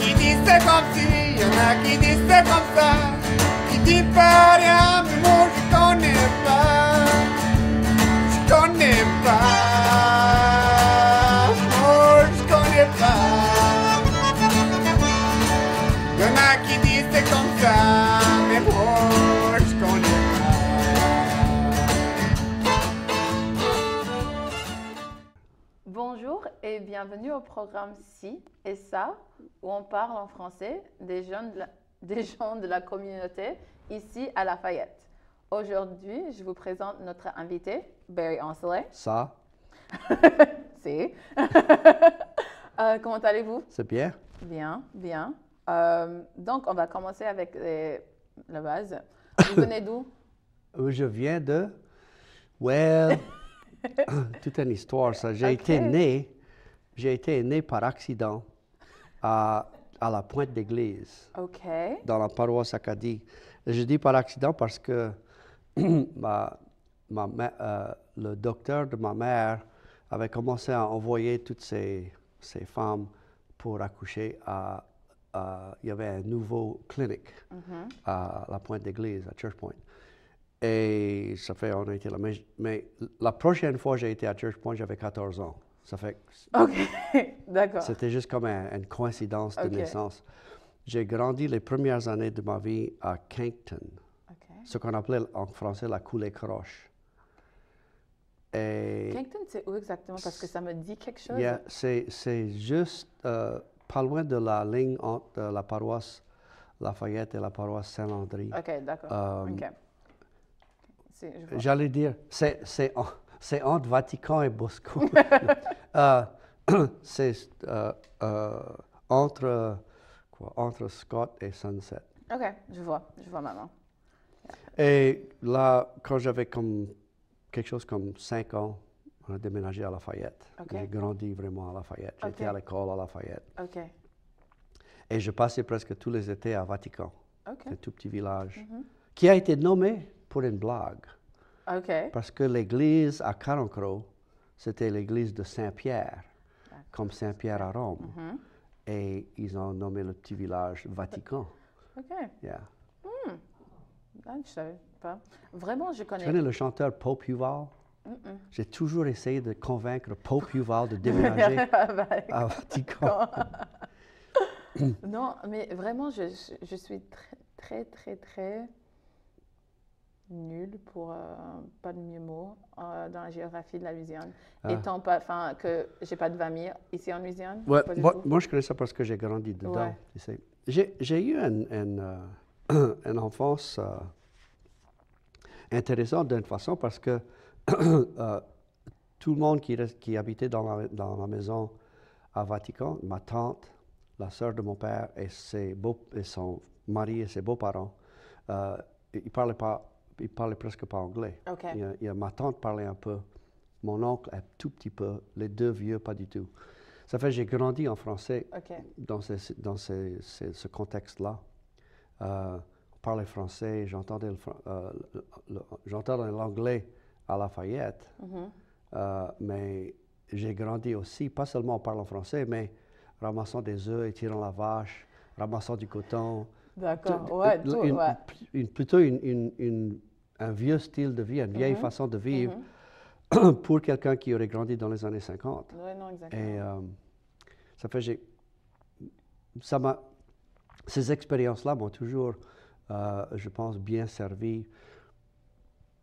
qui disse c'est é comme si, y é disse é a qui disent c'est comme bienvenue au programme Si et Ça, où on parle en français des, jeunes des gens de la communauté ici à Lafayette. Aujourd'hui, je vous présente notre invité, Barry Ansley. Ça. si. Euh, comment allez-vous? C'est bien. Bien, bien. Euh, donc, on va commencer avec la base. Vous venez d'où? Euh, je viens de. Well. toute une histoire, ça. J'ai été né j'ai été né par accident à, à la pointe d'église, dans la paroisse Acadie. Je dis par accident parce que euh, le docteur de ma mère avait commencé à envoyer toutes ces, femmes pour accoucher à, Il y avait un nouveau clinique mhm. à la pointe d'église, à Church Point. Et ça fait, on a été là. Mais, mais la prochaine fois j'ai été à Church Point, j'avais 14 ans. Ça fait OK, d'accord. C'était juste comme une coïncidence de naissance. J'ai grandi les premières années de ma vie à Kington, ce qu'on appelait en français la coulée croche. Et c'est où exactement? Parce que ça me dit quelque chose. c'est juste euh, pas loin de la ligne entre la paroisse Lafayette et la paroisse Saint-Landry. OK, d'accord. Euh, j'allais dire, c'est c'est entre Vatican et Bosco. Euh, c'est euh, euh, entre, quoi, entre Scott et Sunset. OK, je vois, je vois maman. Et là, quand j'avais comme quelque chose comme cinq ans, on a déménagé à Lafayette. J'ai grandi vraiment à Lafayette. J'étais à l'école à Lafayette. Ok. Et je passais presque tous les étés à Vatican, un tout petit village, mm-hmm. qui a été nommé pour une blague. Parce que l'église à Carancro, c'était l'église de Saint-Pierre, comme Saint-Pierre à Rome. Mhm. Et ils ont nommé le petit village Vatican. OK. Yeah. Hmm. Ah, je ne savais pas. Vraiment, je connais. Tu connais le chanteur Pope Yuval? J'ai toujours essayé de convaincre Pope Yuval de déménager ah, bah, à Vatican. non, mais vraiment, je, je suis très, très, très, très nul pour euh, pas de mieux mot euh, dans la géographie de la Louisiane. Ah. Étant pas, enfin, que j'ai pas de famille ici en Louisiane. moi, je connais ça parce que j'ai grandi dedans. J'ai eu une, euh, enfance intéressante d'une façon parce que tout le monde qui, qui habitait dans la dans la maison à Vatican, ma tante, la sœur de mon père et, ses beaux, et son mari et ses beaux-parents, ils ne parlaient pas il parlait presque pas anglais. Il, il, ma tante parlait un peu, mon oncle un tout petit peu, les deux vieux pas du tout. Ça fait j'ai grandi en français dans, dans ce contexte-là. Euh, on parlait français, j'entendais euh, l'anglais à Lafayette, fayette. Mhm. Euh, mais j'ai grandi aussi, pas seulement en parlant français, mais ramassant des œufs et tirant la vache, ramassant du coton. D'accord, ouais, tout, une, ouais. plutôt une, un vieux style de vie, une vieille mhm. façon de vivre mhm. pour quelqu'un qui aurait grandi dans les années 50. non, exactement. Et euh, ça fait, j'ai, ça m'a, ces expériences-là m'ont toujours, euh, je pense, bien servi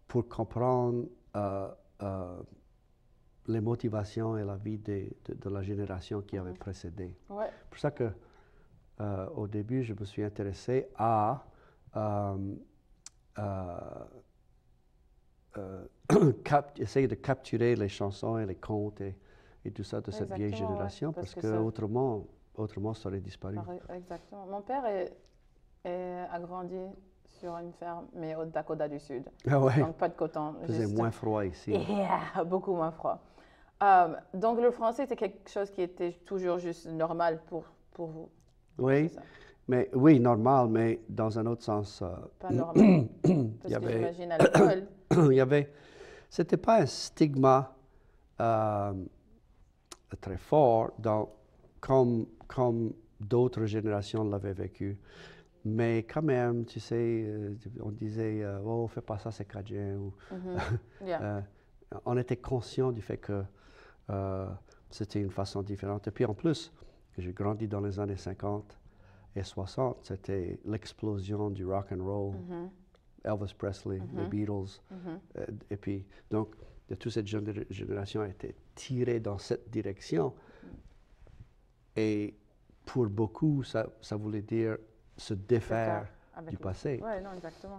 pour comprendre euh, les motivations et la vie de, la génération qui avait mhm. précédé. C'est pour ça que au début, je me suis intéressé à euh, essayer de capturer les chansons et les contes et, tout ça de cette vieille génération, parce, que, autrement, autrement, ça aurait disparu. Exactement. Mon père est, a grandi sur une ferme, mais au Dakota du Sud. Ah donc pas de coton. faisait moins froid ici. beaucoup moins froid. Euh, donc le français était quelque chose qui était toujours juste normal pour, pour vous. Oui. Mais oui, normal, mais dans un autre sens. Euh, pas normal. parce que j'imagine à l'école. il y avait. C'était pas un stigma euh, très fort comme, comme d'autres générations l'avaient vécu. Mais quand même, tu sais, euh, on disait, oh, fais pas ça, c'est cadien. Mhm. on était conscient du fait que c'était une façon différente. Et puis en plus, j'ai grandi dans les années 50. 60, c'était l'explosion du rock and roll, mm-hmm. Elvis Presley, mm-hmm. les Beatles. Mm-hmm. Euh, et puis, donc, de toute cette génération a été tirée dans cette direction. Et pour beaucoup, ça, ça voulait dire se défaire ah, du passé.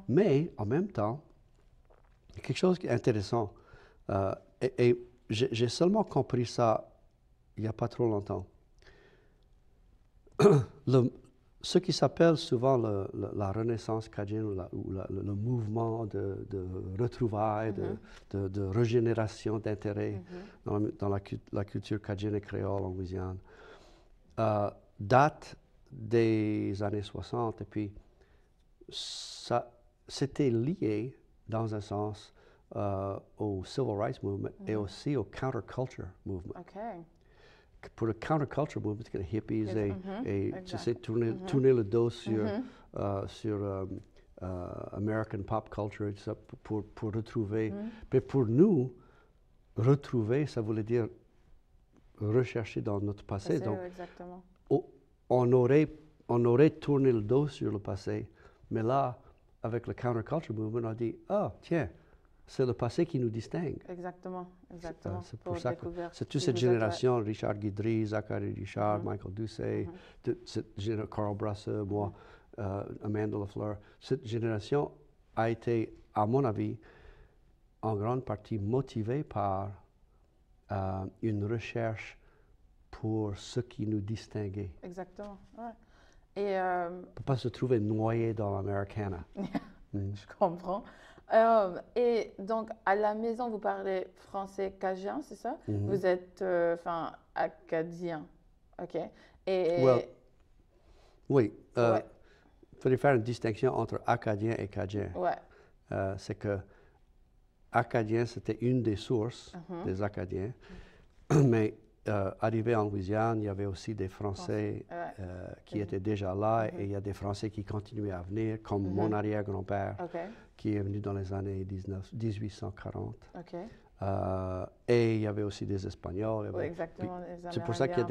Mais en même temps, quelque chose qui est intéressant, euh, et, j'ai seulement compris ça il n'y a pas trop longtemps. le, ce qui s'appelle souvent la renaissance cadienne ou, le mouvement de, retrouvailles, de, mm-hmm. régénération d'intérêt mm-hmm. dans, la, culture cadienne et créole en euh, date des années 60. Et puis, ça, c'était lié, dans un sens, euh, au Civil Rights Movement et mm-hmm. aussi au Counterculture Movement pour le counterculture movement, que les hippies, et, a, mm-hmm. tu sais, mm-hmm. tourner, le dos sur, mm-hmm. euh, sur euh, euh, American pop culture, ça, pour, retrouver. Mais pour nous, retrouver, ça voulait dire rechercher dans notre passé. Donc, exactement. on, aurait, on aurait tourné le dos sur le passé, mais là, avec le counterculture movement, on a dit, ah, tiens, c'est le passé qui nous distingue. Exactement, exactement. Hein, c'est pour, ça que c'est toute cette génération, Richard Guidry, Zachary Richard, mm-hmm. Michael Doucet, mm-hmm. Carl Brasse, moi, mm-hmm. euh, Amanda Lafleur, cette génération a été, à mon avis, en grande partie motivée par euh, une recherche pour ce qui nous distinguait. Exactement, Et, ne euh, peut pas se trouver noyé dans l'Americana. Mm. Je comprends. Euh, et donc, à la maison, vous parlez français cajun, c'est ça mhm. Vous êtes, euh, enfin, acadien, ok et... oui. Euh, Il fallait faire une distinction entre acadien et cajun. c'est que acadien, c'était une des sources mhm. des Acadiens, mhm. mais euh, arrivé en Louisiane, il y avait aussi des Français euh, qui mm-hmm. étaient déjà là et mm-hmm. il y a des Français qui continuaient à venir, comme mm-hmm. mon arrière-grand-père qui est venu dans les années 1840. Euh, et il y avait aussi des Espagnols. C'est pour ça qu'il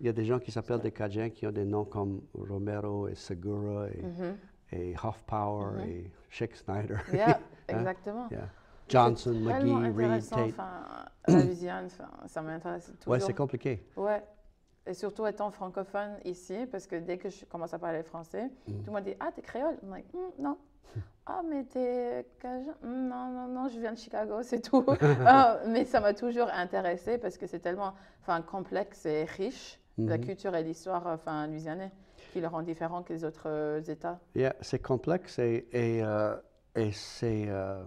y, a des gens qui s'appellent des Cajuns qui ont des noms comme Romero et Segura et, et Hoffpower Snyder. Hein? exactement. Johnson, McGee, Reed, Tate. la Louisiane, ça m'intéresse toujours. Ouais, c'est compliqué. Ouais. Et surtout étant francophone ici, parce que dès que je commence à parler français, mm. tout le monde dit Ah, t'es créole mm, Non. Ah, mais t'es mm, Non, non, non, je viens de Chicago, c'est tout. Ah, mais ça m'a toujours intéressé parce que c'est tellement complexe et riche, la mm-hmm. culture et l'histoire louisianaise, qui le rend différent que les autres euh, États. Yeah, c'est complexe et, et, euh, c'est. Euh,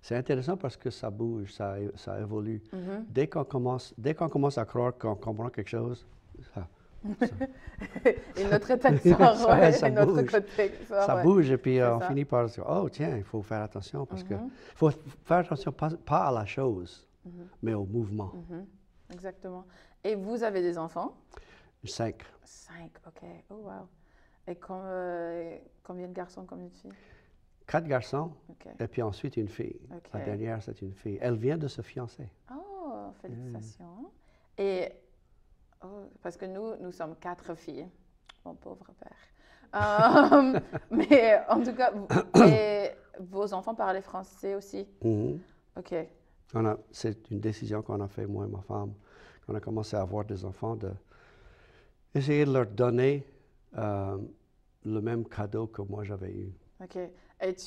c'est intéressant parce que ça bouge, ça, ça évolue. Mm-hmm. Dès qu'on commence, dès qu'on commence à croire qu'on comprend quelque chose, ça, et notre tête sort, et notre côté Ça bouge et puis euh, on finit par dire oh tiens, il faut faire attention parce que mm-hmm. faut faire attention pas, à la chose, mm-hmm. mais au mouvement. Exactement. Et vous avez des enfants Cinq. Cinq, ok. Oh wow. Et euh, combien de garçons, combien de filles Quatre garçons, et puis ensuite une fille. La dernière, c'est une fille. Elle vient de se fiancer. Oh, félicitations. Mm. Et oh, parce que nous, nous sommes quatre filles. Mon pauvre père. Euh, mais en tout cas, et vos enfants parlent français aussi. Mm-hmm. OK. C'est une décision qu'on a fait, moi et ma femme, Qu'on a commencé à avoir des enfants, d'essayer de, essayer de leur donner euh, le même cadeau que moi j'avais eu.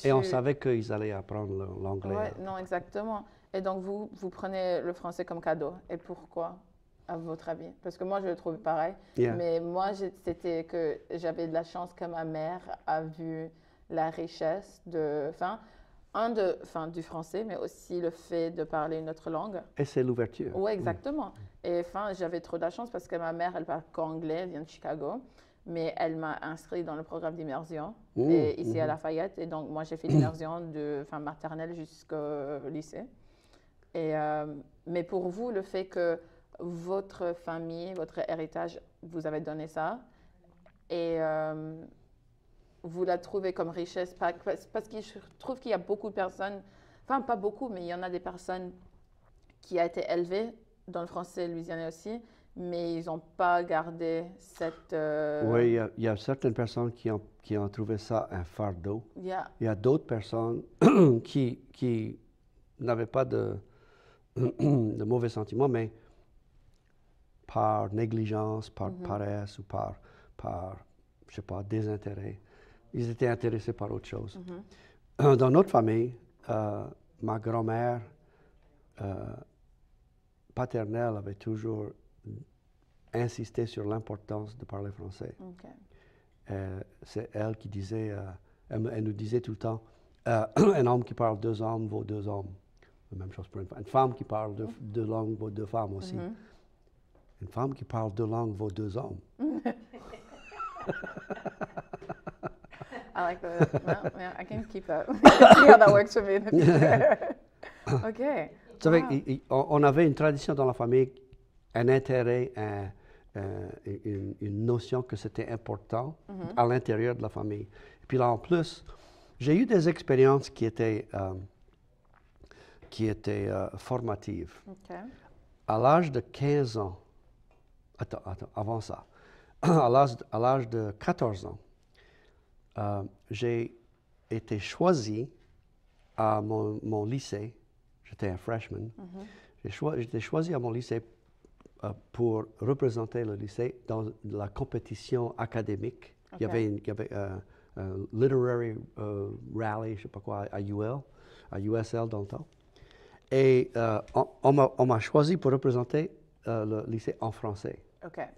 Et, on savait qu'ils allaient apprendre l'anglais. Oui, non, exactement. Et donc, vous, vous prenez le français comme cadeau. Et pourquoi, à votre avis? Parce que moi, je le trouve pareil. Mais moi, c'était que j'avais de la chance que ma mère a vu la richesse de... Enfin, un de, enfin, du français, mais aussi le fait de parler une autre langue. Et c'est l'ouverture. Oui, exactement. Et enfin, j'avais trop de la chance parce que ma mère, elle parle qu'anglais, elle vient de Chicago mais elle m'a inscrit dans le programme d'immersion ici à mmh. Lafayette. Et donc, moi, j'ai fait l'immersion de fin maternelle jusqu'au lycée. Euh, mais pour vous, le fait que votre famille, votre héritage, vous avez donné ça, et euh, vous la trouvez comme richesse, parce, que je trouve qu'il y a beaucoup de personnes, enfin pas beaucoup, mais il y en a des personnes qui ont été élevées, dans le français, Louisianais aussi, mais ils n'ont pas gardé cette... Euh, oui, il y, a, certaines personnes qui ont, qui ont trouvé ça un fardeau. Il y a d'autres personnes qui, n'avaient pas de, mauvais sentiments, mais par négligence, par mhm. paresse ou par, par, je sais pas, désintérêt, ils étaient intéressés par autre chose. Mhm. Euh, dans notre famille, euh, ma grand-mère paternelle avait toujours insister sur l'importance de parler français. Euh, c'est elle qui disait, euh, elle, nous disait tout le temps, euh, un homme qui parle deux hommes vaut deux hommes. La même chose pour une femme. Une femme qui parle mm-hmm. deux, langues vaut deux femmes aussi. Mm-hmm. Une femme qui parle deux langues vaut deux hommes. Vous savez, on avait une tradition dans la famille un intérêt, une, notion que c'était important mhm. à l'intérieur de la famille. Et puis là, en plus, j'ai eu des expériences qui étaient, euh, qui étaient euh, formatives. À l'âge de 15 ans, attends, attends avant ça, à l'âge de 14 ans, euh, j'ai été choisi à mon, lycée, j'étais un freshman, mhm. j'ai été choisi à mon lycée euh, pour représenter le lycée dans la compétition académique. Il y avait, une, il y avait euh, un, literary euh, rally, je ne sais pas quoi, à à USL dans le temps. Et on, m'a choisi pour représenter le lycée en français,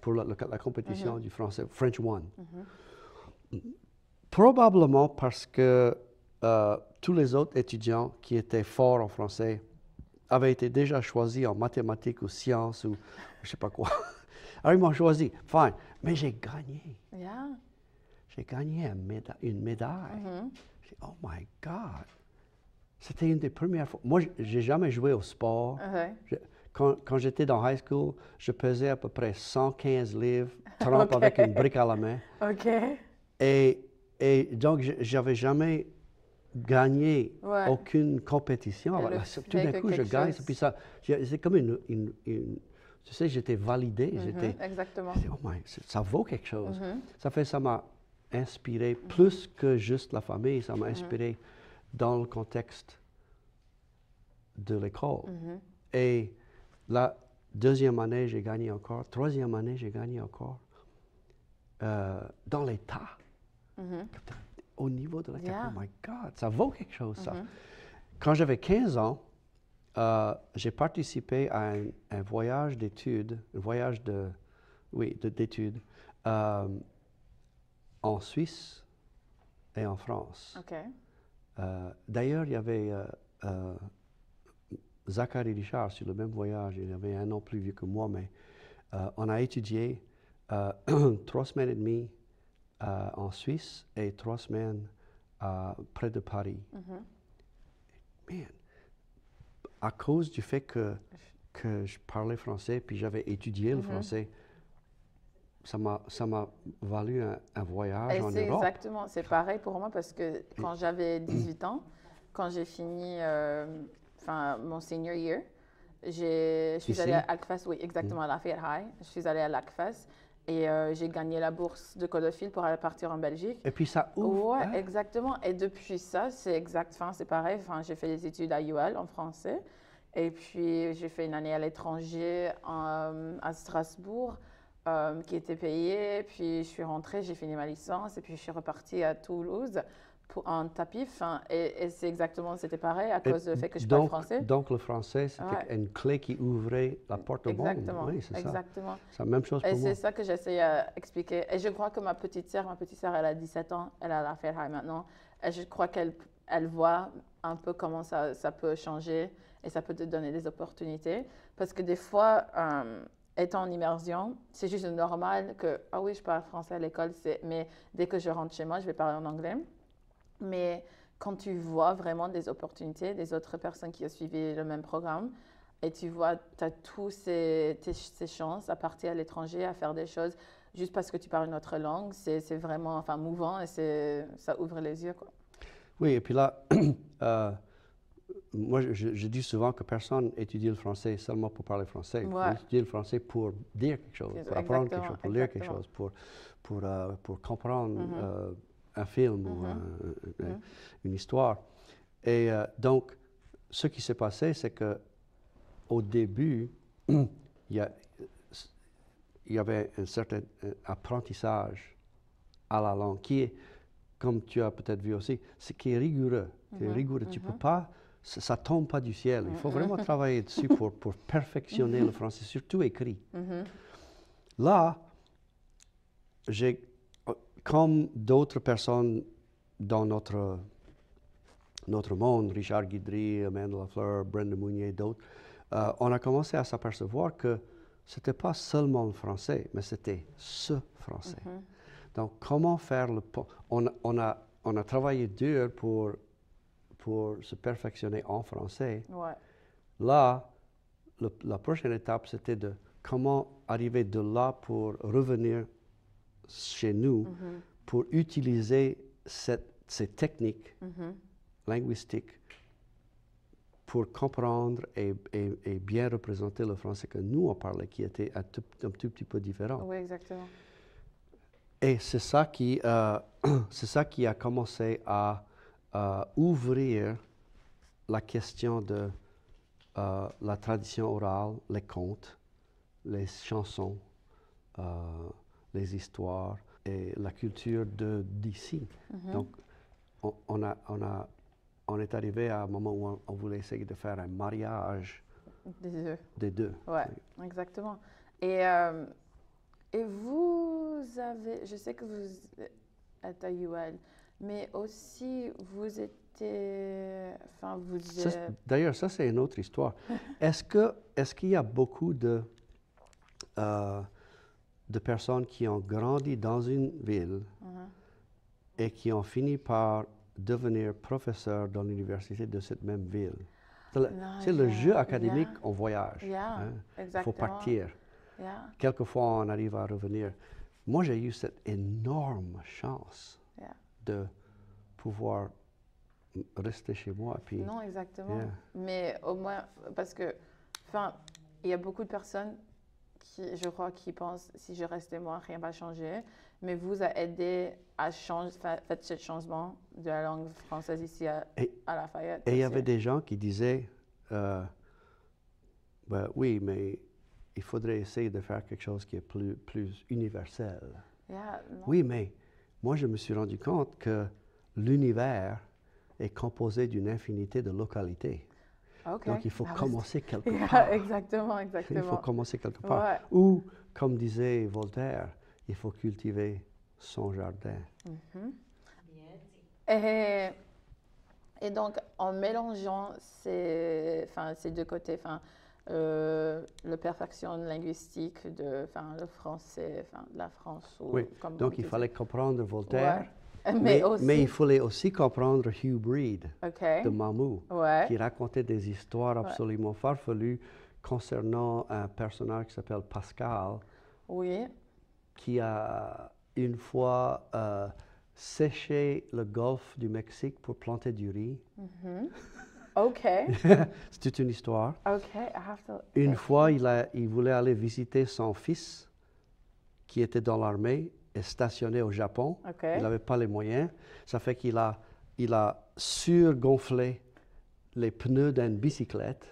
pour la, compétition mhm. du français, French One. Mhm. Probablement parce que tous les autres étudiants qui étaient forts en français avait été déjà choisi en mathématiques ou sciences ou je ne sais pas quoi. Alors ah, ils m'ont choisi, fine, mais j'ai gagné. Yeah. J'ai gagné une, médaille. Mm-hmm. Oh my God! C'était une des premières fois. Moi, j'ai jamais joué au sport. Uh-huh. quand, j'étais dans high school, je pesais à peu près 115 livres, 30 avec une brique à la main. OK. Et, et donc, j'avais jamais gagner aucune compétition. Ah, tout d'un coup, je gagne. Puis ça, c'est comme une, Tu sais, j'étais validé. Mm-hmm, j'étais, exactement. Oh my, ça vaut quelque chose. Mm-hmm. Ça fait, ça m'a inspiré plus que juste la famille. Ça m'a mm-hmm. inspiré dans le contexte de l'école. Et la deuxième année, j'ai gagné encore. Troisième année, j'ai gagné encore. Euh, dans l'état au niveau de la Oh my God, ça vaut quelque chose, ça. Mm-hmm. Quand j'avais 15 ans, euh, j'ai participé à un, voyage d'études, un voyage de, oui, d'études euh, en Suisse et en France. Euh, d'ailleurs, il y avait Zachary Richard sur le même voyage. Il avait un an plus vieux que moi, mais on a étudié trois semaines et demie euh, en Suisse et trois semaines euh, près de Paris. Mhm. Man, à cause du fait que, que je parlais français, puis j'avais étudié le mhm. français, ça m'a valu un, voyage en Europe. Exactement, c'est pareil pour moi parce que mm. quand j'avais 18 ans, quand j'ai fini euh, mon senior year, je suis allée à l'ACFAS, oui, exactement, mm. à Lafayette High. Je suis allée à l'ACFAS et euh, j'ai gagné la bourse de Codophile pour aller partir en Belgique. Et puis ça ouvre. Ouais, hein. exactement. Et depuis ça, c'est exact. Enfin, c'est pareil. Enfin, j'ai fait des études à UAL en français. Et puis, j'ai fait une année à l'étranger euh, à Strasbourg, euh, qui était payée. Puis, je suis rentrée, j'ai fini ma licence. Et puis, je suis repartie à Toulouse en un tapis et, c'est exactement, c'était pareil à cause du fait que je parle français. Donc le français, c'était une clé qui ouvrait la porte au monde. Oui, c'est exactement. C'est la même chose pour et moi. Et c'est ça que j'essaie d'expliquer. Et je crois que ma petite sœur, ma petite sœur, elle a 17 ans, elle a la maintenant. Et je crois qu'elle elle voit un peu comment ça, ça, peut changer et ça peut te donner des opportunités. Parce que des fois, euh, étant en immersion, c'est juste normal que, ah oui, je parle français à l'école, mais dès que je rentre chez moi, je vais parler en anglais. Mais quand tu vois vraiment des opportunités des autres personnes qui ont suivi le même programme, et tu vois, tu as toutes ces, chances à partir à l'étranger, à faire des choses juste parce que tu parles une autre langue. C'est vraiment enfin, mouvant et ça ouvre les yeux. Quoi. Oui, et puis là, euh, moi, je, dis souvent que personne étudie le français seulement pour parler français. Ouais. On étudier le français pour dire quelque chose, pour apprendre quelque chose, pour lire quelque chose, pour, pour, euh, comprendre un film ou mhm. mhm. une histoire. Et euh, donc, ce qui s'est passé, c'est que au début, il y, avait un certain apprentissage à la langue qui est, comme tu as peut-être vu aussi, ce qui est rigoureux. Tu est mhm. rigoureux. Tu peux pas ça ne tombe pas du ciel. Il faut vraiment travailler dessus pour, pour perfectionner le français, surtout écrit. Là, j'ai comme d'autres personnes dans notre, notre monde, Richard Guidry, Amanda Lafleur, Brenda Mounier et d'autres, euh, on a commencé à s'apercevoir que ce n'était pas seulement le français, mais c'était ce français. Mhm. Donc, comment faire le on, on, a, on a travaillé dur pour, pour se perfectionner en français. Là, la prochaine étape, c'était de comment arriver de là pour revenir chez nous mhm. pour utiliser cette, ces techniques mhm. linguistiques pour comprendre et, bien représenter le français que nous on parlait, qui était un tout, petit peu différent. Oui, exactement. Et c'est ça, qui, euh, ça qui a commencé à, ouvrir la question de euh, la tradition orale, les contes, les chansons, euh, les histoires et la culture d'ici. Mhm. Donc, on, a, on, a, on est arrivé à un moment où on, voulait essayer de faire un mariage des deux. Des deux. Ouais, exactement. Et, euh, et vous avez, je sais que vous êtes à mais aussi vous étiez, enfin vous. D'ailleurs, ça c'est une autre histoire. est-ce que est-ce qu'il y a beaucoup de euh, de personnes qui ont grandi dans une ville uh-huh. et qui ont fini par devenir professeurs dans l'université de cette même ville. C'est le, jeu académique on en voyage. Il hein. faut partir. Quelquefois, on arrive à revenir. Moi, j'ai eu cette énorme chance de pouvoir rester chez moi. Puis, non, exactement. Mais au moins, parce que, enfin, il y a beaucoup de personnes qui, je crois, qui pense si je restais moi, rien va changer. Mais vous a aidé à changer, faire ce changement de la langue française ici à, Lafayette. Et il y avait des gens qui disaient euh, ben oui, mais il faudrait essayer de faire quelque chose qui est plus, plus universel. oui, mais moi, je me suis rendu compte que l'univers est composé d'une infinité de localités. Donc, il faut ah commencer quelque part. Exactement, exactement. Il faut commencer quelque part. Ou, comme disait Voltaire, il faut cultiver son jardin. Mhm. et, donc, en mélangeant ces, deux côtés, la euh, le perfection linguistique de le français, de la France. donc il fallait comprendre Voltaire. Mais, il fallait aussi comprendre Hugh Breed de Mamou, qui racontait des histoires absolument farfelues concernant un personnage qui s'appelle Pascal, qui a une fois euh, séché le golfe du Mexique pour planter du riz. Mm-hmm. OK. C'est une histoire. Une fois, il, il voulait aller visiter son fils qui était dans l'armée est stationné au Japon. Il n'avait pas les moyens. Ça fait qu'il a, il a surgonflé les pneus d'une bicyclette.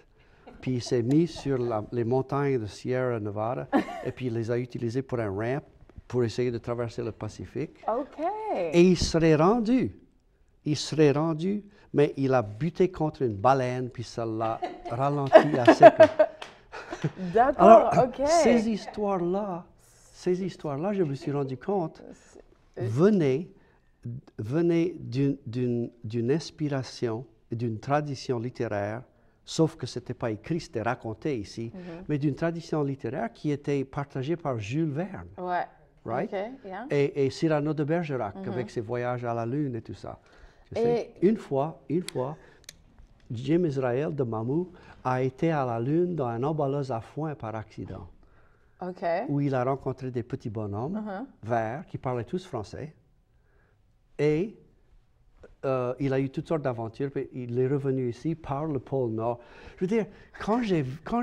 Puis il s'est mis sur les montagnes de Sierra Nevada et puis il les a utilisés pour un ramp pour essayer de traverser le Pacifique. Et il serait rendu. Il serait rendu, mais il a buté contre une baleine, puis ça l'a ralenti à D'accord, OK. Ces histoires-là, ces histoires-là, je me suis rendu compte, euh, euh, venaient, venaient d'une inspiration, d'une tradition littéraire, sauf que ce n'était pas écrit, c'était raconté ici, mhm. mais d'une tradition littéraire qui était partagée par Jules Verne. Ouais. Right? et, Cyrano de Bergerac, mhm. avec ses voyages à la Lune et tout ça. Et... Une fois, une fois, Jim Israel de Mamou a été à la Lune dans un emballeuse à foin par accident où il a rencontré des petits bonhommes uh-huh. verts qui parlaient tous français. Et euh, il a eu toutes sortes d'aventures, puis il est revenu ici par le pôle Nord. Je veux dire, quand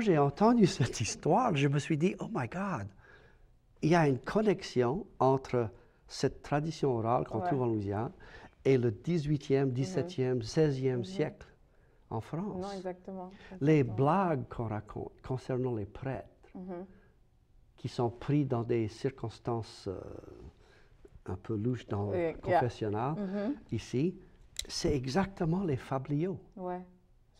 j'ai entendu cette histoire, je me suis dit, oh my God, il y a une connexion entre cette tradition orale qu'on trouve en Louisiane et le 18e, 17e, 16e siècle en France. Non, exactement. Les blagues qu'on raconte concernant les prêtres, mm-hmm qui sont pris dans des circonstances euh, un peu louches dans le confessionnal, mm-hmm. ici, c'est exactement les fabliaux ouais,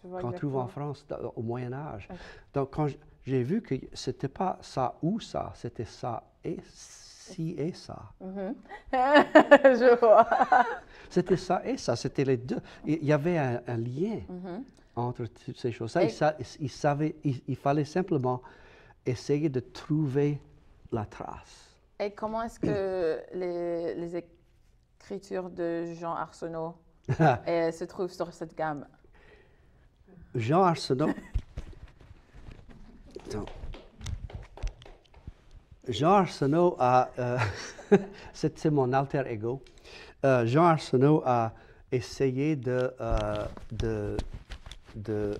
qu'on trouve en France au Moyen Âge. Donc, quand j'ai vu que c'était pas ça ou ça, c'était ça et si et ça. Mm-hmm. Je vois. c'était ça et ça, c'était les deux. Il y avait un, lien mm-hmm. entre toutes ces choses-là. Il, il, fallait simplement essayer de trouver la trace. Et comment est-ce que les, écritures de Jean Arsenault euh, se trouvent sur cette gamme Jean Arsenault. Attends. Jean Arsenault a. Euh, C'était mon alter ego. Euh, Jean Arsenault a essayé de. de, de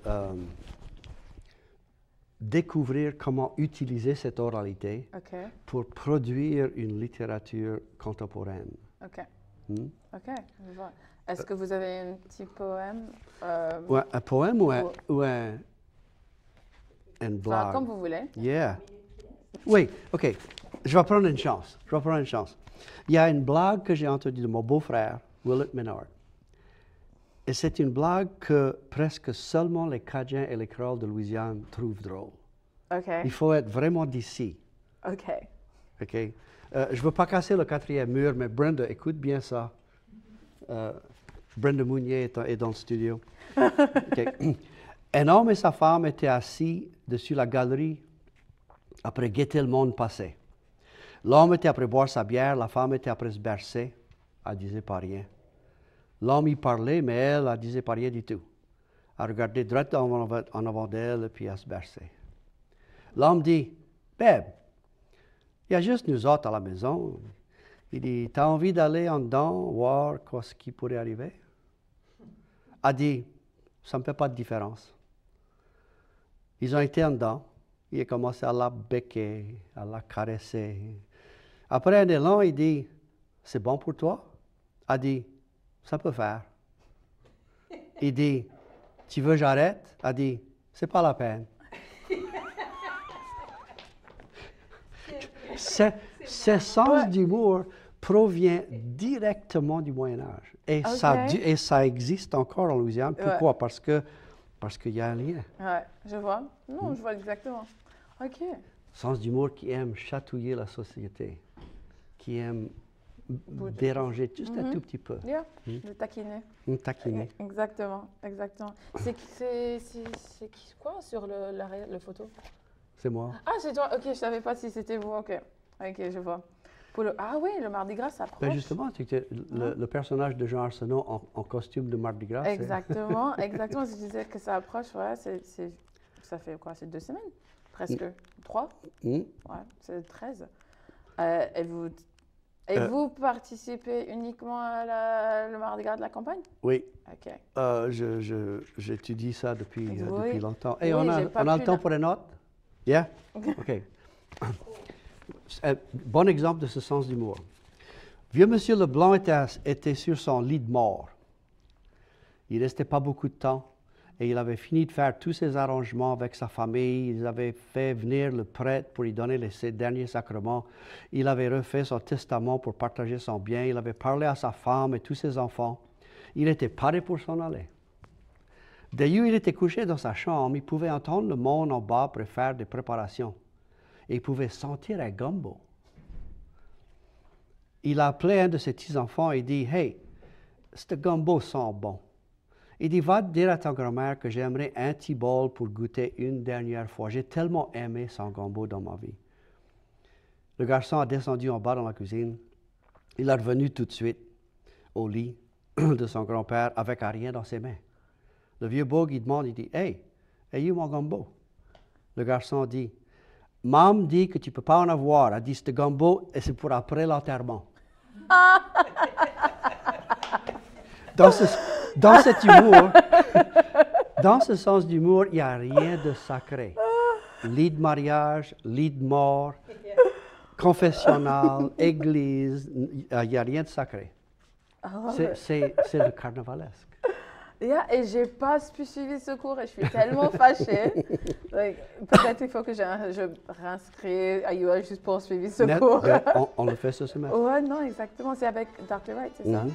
découvrir comment utiliser cette oralité pour produire une littérature contemporaine. OK. Hmm? OK, Est-ce que vous avez un petit poème? Euh, un poème ou, un, blog? comme vous voulez. Yeah. Oui, OK. Je vais prendre une chance. Je vais prendre une chance. Il y a une blague que j'ai entendue de mon beau-frère, Willard Menard. Et c'est une blague que presque seulement les Cadiens et les Créoles de Louisiane trouvent drôle. Il faut être vraiment d'ici. OK. OK. Euh, je ne veux pas casser le quatrième mur, mais Brenda, écoute bien ça. Euh, Brenda Mounier est, dans le studio. Un homme et sa femme étaient assis dessus la galerie après guetter le monde passé. L'homme était après boire sa bière, la femme était après se bercer. Elle disait pas rien. L'homme y parlait, mais elle, ne disait pas rien du tout. Elle regardait droit en avant d'elle, puis elle se berçait. L'homme dit, Babe, il y a juste nous autres à la maison. Il dit, T'as envie d'aller en dedans, voir ce qui pourrait arriver? Elle dit, Ça ne fait pas de différence. Ils ont été en dedans. Il a commencé à la becquer, à la caresser. Après un élan, il dit, C'est bon pour toi? Elle dit, ça peut faire. Il dit, tu veux j'arrête? Elle dit, c'est pas la peine. ce sens d'humour provient directement du Moyen Âge. Et, ça, ça existe encore en Louisiane. Pourquoi? Parce que parce qu'il y a un lien. Oui, je vois. Non, hmm. je vois exactement. OK. Sens d'humour qui aime chatouiller la société, qui aime déranger juste un mhm. tout petit peu. Yeah. Le hmm. taquiner. Le e-, Exactement, exactement. C'est quoi sur le, la, le photo C'est moi. Ah, c'est toi. Ok, je savais pas si c'était vous. Ok, ok, je vois. Pour le, ah oui, le Mardi Gras approche. Ben, justement, tu, mhm. le, personnage de Jean Arsenault en, costume de Mardi Gras. Exactement, exactement. Je disais que ça approche. Ouais, c'est ça fait quoi C'est deux semaines Presque mm. Trois mm. Ouais, c'est 13. Euh, et vous et euh, vous participez uniquement à le Mardi Gras de la campagne Oui. Ok. Euh, j'étudie ça depuis, euh, depuis, longtemps. Et on a, on a le temps pour les notes Yeah Ok. bon exemple de ce sens d'humour. Vieux monsieur Leblanc était, était sur son lit de mort. Il restait pas beaucoup de temps et il avait fini de faire tous ses arrangements avec sa famille. Ils avaient fait venir le prêtre pour lui donner les, ses derniers sacrements. Il avait refait son testament pour partager son bien. Il avait parlé à sa femme et tous ses enfants. Il était paré pour s'en aller. D'ailleurs, il était couché dans sa chambre. Il pouvait entendre le monde en bas pour faire des préparations. Et il pouvait sentir un gombo. Il a appelé un de ses petits-enfants et dit Hey, ce gombo sent bon. Il dit, va dire à ta grand-mère que j'aimerais un petit bol pour goûter une dernière fois. J'ai tellement aimé son gombo dans ma vie. Le garçon a descendu en bas dans la cuisine. Il est revenu tout de suite au lit de son grand-père avec rien dans ses mains. Le vieux beau, il demande, il dit, Hey, ayez mon gombo. Le garçon dit, "Mam dit que tu ne peux pas en avoir. Elle dit, ce gombo, et c'est pour après l'enterrement. dans dans cet humour, dans ce sens d'humour, il n'y a rien de sacré. Lit de mariage, lit de mort, confessionnal, église, euh, il n'y a rien de sacré. Ah c'est le carnavalesque. et j'ai pas pu suivre ce cours et je suis tellement fâchée. Peut-être il faut que je, je réinscris à UL juste pour suivre ce cours. Euh, on, on, le fait ce semestre. Oui, non, exactement. C'est avec Dr. Wright, c'est ça? Mhm.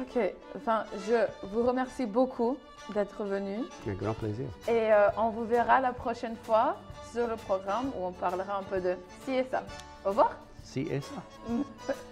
Ok, enfin, je vous remercie beaucoup d'être venu. Un grand plaisir. Et euh, on vous verra la prochaine fois sur le programme où on parlera un peu de CSA. Au revoir. CSA.